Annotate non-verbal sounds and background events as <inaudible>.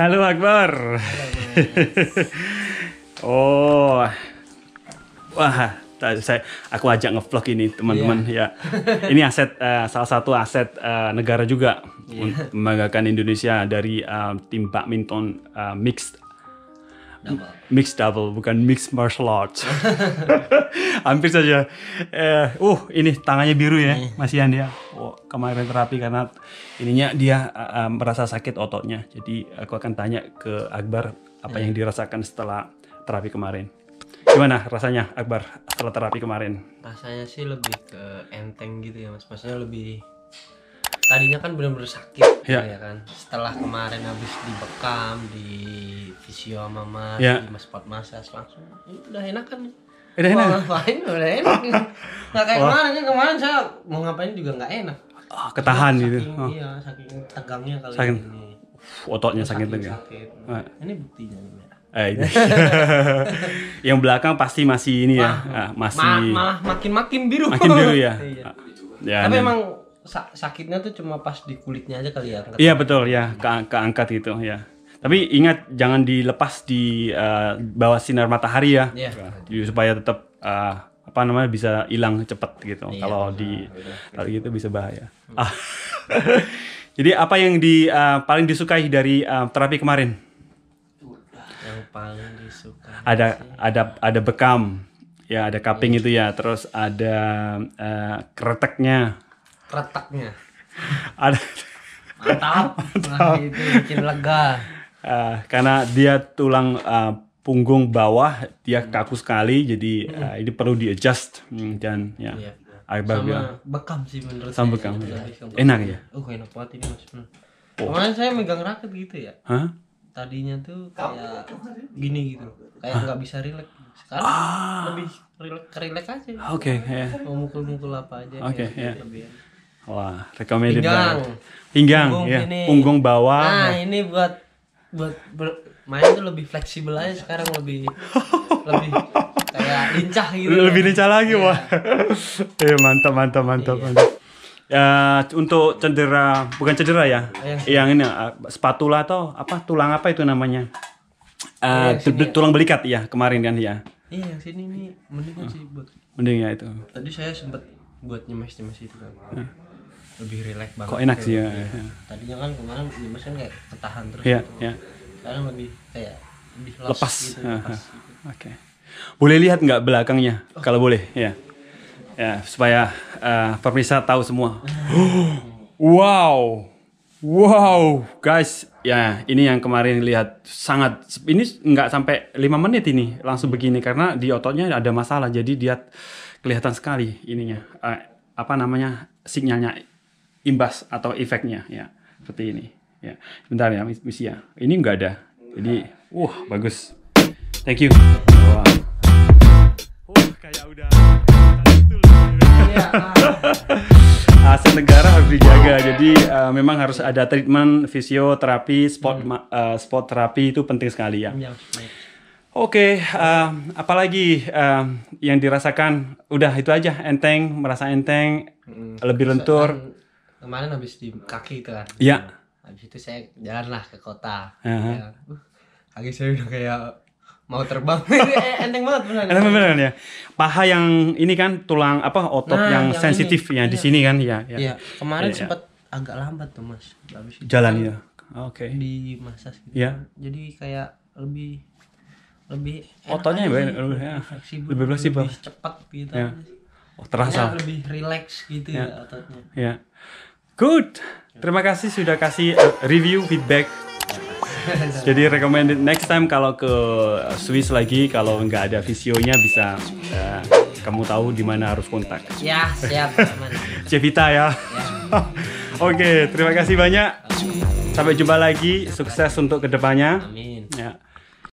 Halo Akbar. Halo, oh, wah, saya aku ajak ngevlog ini teman-teman yeah. ya. Ini aset uh, salah satu aset uh, negara juga yeah. untuk membanggakan Indonesia dari uh, tim badminton uh, mixed double. mixed double bukan mixed martial arts <laughs> hampir saja eh, uh ini tangannya biru ya Mas Ian ya oh, kemarin terapi karena ininya dia uh, merasa sakit ototnya jadi aku akan tanya ke Akbar apa yang iya. dirasakan setelah terapi kemarin gimana rasanya Akbar setelah terapi kemarin rasanya sih lebih ke enteng gitu ya mas maksudnya lebih tadinya kan benar-benar sakit ya. ya kan setelah kemarin habis dibekam di visio sama mas ya. mas pot masas langsung ini udah enak kan udah enak ngapain udah enak <laughs> nggak kayak kemarin kan kemarin saya mau ngapain juga nggak enak oh, ketahan saking, gitu iya, oh. iya saking tegangnya kali saking, ini ototnya saking, saking tegang ah. ini buktinya eh, ini Eh, <laughs> yang belakang pasti masih ini ya, ah, masih malah makin makin biru. Makin biru ya. <laughs> Iya. ya Tapi dan... emang sakitnya tuh cuma pas di kulitnya aja kali ya. Iya betul ya, ke keangkat itu ya. Tapi ingat jangan dilepas di uh, bawah sinar matahari ya, yeah. supaya tetap uh, eh, apa namanya bisa hilang cepat gitu. Yeah. Kalau di kalau gitu bisa bahaya. Hmm. Ah. <laughs> Jadi apa yang di uh, paling disukai dari uh, terapi kemarin? Yang paling disukai. Ada sih. ada ada bekam, ya ada kaping yeah. itu ya. Terus ada uh, Kereteknya Kereteknya. ada mantap, <laughs> mantap. Nah, itu bikin lega uh, karena dia tulang uh, punggung bawah dia hmm. kaku sekali jadi uh, ini perlu di adjust hmm, dan ya yeah. yeah. sama ya. bekam sih menurut sama saya. Bekam, ya. Enak ya? Oh enak banget ini mas. Hmm. Oh. Kemarin saya megang raket gitu ya. huh? Tadinya tuh kayak gini gitu, kayak nggak bisa rileks. Sekarang ah. lebih rileks rilek aja. Oke. Okay, ya. Yeah. Mau mukul-mukul apa aja. Oke. Okay, ya. Yeah. Gitu, Wah, recommended Pinggang. banget. Pinggang, punggung, ya. Ini. punggung bawah. Nah, ya. ini buat buat ber, main tuh lebih fleksibel aja sekarang lebih lebih kayak lincah gitu lebih lincah lagi yeah. wah <laughs> eh mantap mantap mantap yeah. mantap ya untuk cedera bukan cedera ya yeah. yang ini ah, spatula atau apa tulang apa itu namanya uh, yeah, iya, tulang belikat ya kemarin kan ya iya yang sini ini mendingan ah. sih buat mending ya itu tadi saya sempat buat nyemes nyemes itu kan ah lebih rileks banget kok enak sih ya. Iya. Iya. tadinya kan kemarin Dimas kan kayak ketahan terus yeah, gitu. Iya. sekarang lebih kayak lebih lepas, lepas. Gitu, lepas gitu. oke okay. boleh lihat nggak belakangnya oh. kalau boleh ya ya supaya uh, pemirsa tahu semua <gasps> wow wow guys ya ini yang kemarin lihat sangat ini nggak sampai lima menit ini langsung begini karena di ototnya ada masalah jadi dia kelihatan sekali ininya uh, apa namanya sinyalnya imbas atau efeknya ya seperti ini ya bentar ya misi ya ini nggak ada jadi wah uh, bagus thank you wow. uh, kayak udah iya. aset negara harus dijaga jadi uh, memang harus ada treatment fisioterapi sport hmm. uh, eh, sport terapi itu penting sekali ya, ya Oke, okay, uh, eh, apalagi uh, yang dirasakan udah itu aja enteng, merasa enteng, hmm, lebih lentur kemarin habis di kaki itu kan iya habis itu saya jalan lah ke kota ya. uh -huh. ya. saya udah kayak mau terbang <laughs> enteng banget beneran. enteng ya paha yang ini kan tulang apa otot nah, yang, yang sensitif ini. ya di iya. sini kan ya ya, ya. kemarin iya, ya, sempat agak lambat tuh mas habis itu jalan ya kan oke okay. di masa gitu ya. jadi kayak lebih lebih ototnya ya, lebih ya. fleksibel lebih fleksibel lebih cepat gitu ya. oh, terasa ya, lebih relax gitu ya, ya ototnya ya Good. Terima kasih sudah kasih eh, review feedback. Jadi recommended next time kalau ke eh, Swiss lagi kalau nggak ada visionya bisa uh, kamu tahu di mana harus kontak. Ya siap Cevita ya. ya. <laughs> Oke okay, terima kasih banyak. Sampai jumpa lagi. Sukses untuk kedepannya. Amin.